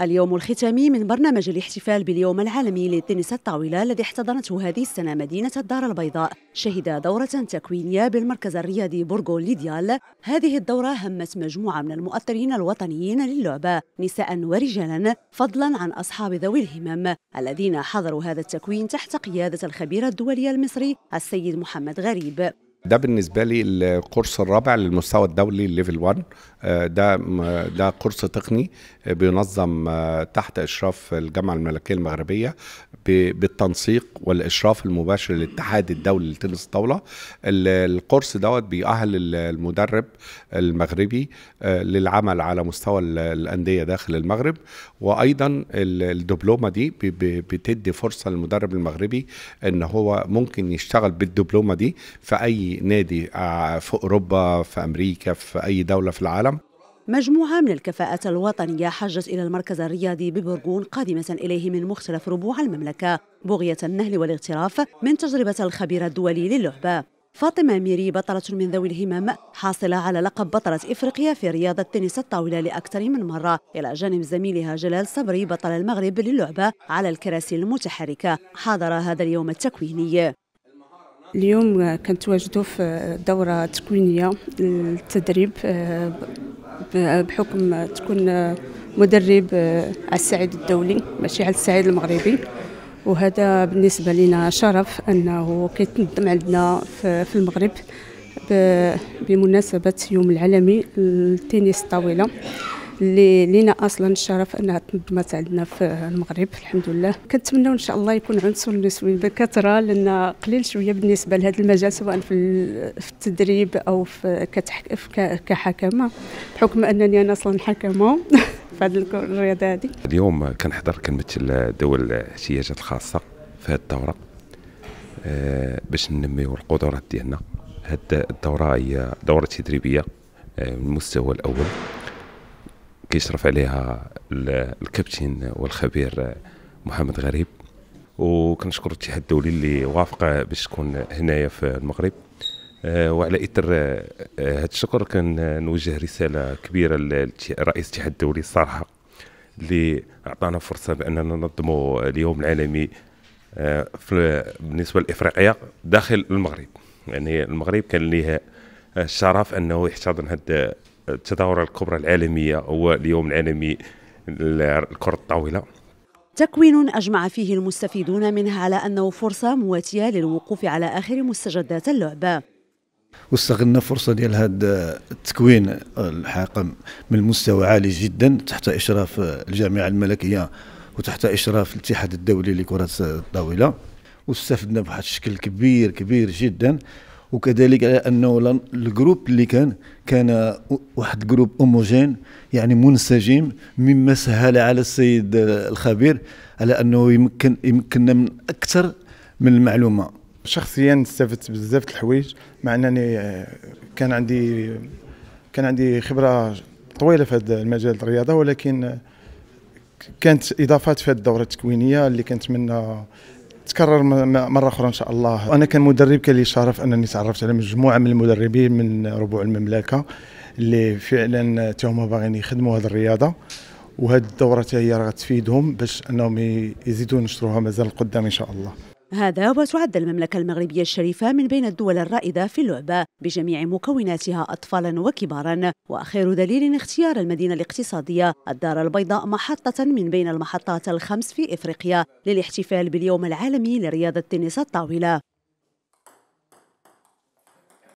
اليوم الختامي من برنامج الاحتفال باليوم العالمي للتنس الطاولة الذي احتضنته هذه السنة مدينة الدار البيضاء شهد دورة تكوينية بالمركز الرياضي بورغو ليديال هذه الدورة همت مجموعة من المؤثرين الوطنيين للعبة نساء ورجالا فضلا عن أصحاب ذوي الهمم الذين حضروا هذا التكوين تحت قيادة الخبير الدولي المصري السيد محمد غريب ده بالنسبه لي القرص الرابع للمستوى الدولي ليفل 1 آه، ده ده قرص تقني آه، بينظم آه، تحت اشراف الجامعه الملكيه المغربيه بالتنسيق والاشراف المباشر للاتحاد الدولي لتنس الطاوله القرص دوت بيأهل المدرب المغربي للعمل على مستوى الانديه داخل المغرب وايضا الدبلومه دي بتدي فرصه للمدرب المغربي ان هو ممكن يشتغل بالدبلومه دي في اي نادي آه، في اوروبا في امريكا في اي دوله في العالم مجموعة من الكفاءات الوطنية حجت إلى المركز الرياضي ببرغون قادمة إليه من مختلف ربوع المملكة بغية النهل والاغتراف من تجربة الخبير الدولي للعبة فاطمة ميري بطلة من ذوي الهمم حاصلة على لقب بطلة إفريقيا في رياضة تنس الطاولة لأكثر من مرة إلى جانب زميلها جلال صبري بطل المغرب للعبة على الكراسي المتحركة حضر هذا اليوم التكويني اليوم آه، كنتواجدوا في دورة تكوينية للتدريب آه، آه، بحكم تكون مدرب على السعيد الدولي ماشي على السعيد المغربي وهذا بالنسبة لنا شرف أنه كيتنظم عندنا في المغرب بمناسبة يوم العالمي للتنس الطاولة اللي لينا اصلا الشرف انها تنظمت عندنا في المغرب الحمد لله كنتمنوا ان شاء الله يكون عنصر نسوي بكثره لان قليل شويه بالنسبه لهذا المجال سواء في التدريب او في كحكمه بحكم انني انا اصلا حكمه في هذه الرياضه هذه اليوم كنحضر كنمثل دول الاحتياجات الخاصه في هذه الدوره آه، باش ننميو القدرات ديالنا هذه الدوره هي دوره تدريبيه آه، المستوى الاول كيشرف عليها الكابتن والخبير محمد غريب وكنشكر الاتحاد الدولي اللي وافق باش تكون هنايا في المغرب آه، وعلى اثر هذا آه، الشكر كنوجه رساله كبيره لرئيس الاتحاد الدولي الصراحه اللي اعطانا فرصه باننا ننظموا اليوم العالمي آه، في بالنسبه لافريقيا داخل المغرب يعني المغرب كان ليه الشرف انه يحتضن هذا التظاهره الكبرى العالميه هو اليوم العالمي للكره الطاوله تكوين أجمع فيه المستفيدون منها على أنه فرصة مواتية للوقوف على آخر مستجدات اللعبة واستغلنا فرصة ديال هذا التكوين الحاقم من المستوى عالي جدا تحت إشراف الجامعة الملكية وتحت إشراف الاتحاد الدولي لكرة الطاولة واستفدنا بواحد الشكل كبير كبير جدا وكذلك على انه الجروب اللي كان كان واحد جروب اوموجين يعني منسجم مما سهل على السيد الخبير على انه يمكن يمكننا من اكثر من المعلومه شخصيا استفدت بزاف الحوايج مع انني آه، كان عندي كان عندي خبره طويله في هذا المجال الرياضه ولكن آه، كانت اضافات في هذه الدوره التكوينيه اللي كنتمنى تكرر مره اخرى ان شاء الله انا كان مدرب كان لي شرف انني تعرفت على مجموعه من المدربين من ربوع المملكه اللي فعلا تا هما باغيين يخدموا هذه الرياضه وهذه الدوره هي راه تفيدهم باش انهم يزيدوا ينشروها مازال قدام ان شاء الله هذا وتعد المملكة المغربية الشريفة من بين الدول الرائدة في اللعبة بجميع مكوناتها أطفالا وكبارا وأخير دليل اختيار المدينة الاقتصادية الدار البيضاء محطة من بين المحطات الخمس في إفريقيا للاحتفال باليوم العالمي لرياضة التنس الطاولة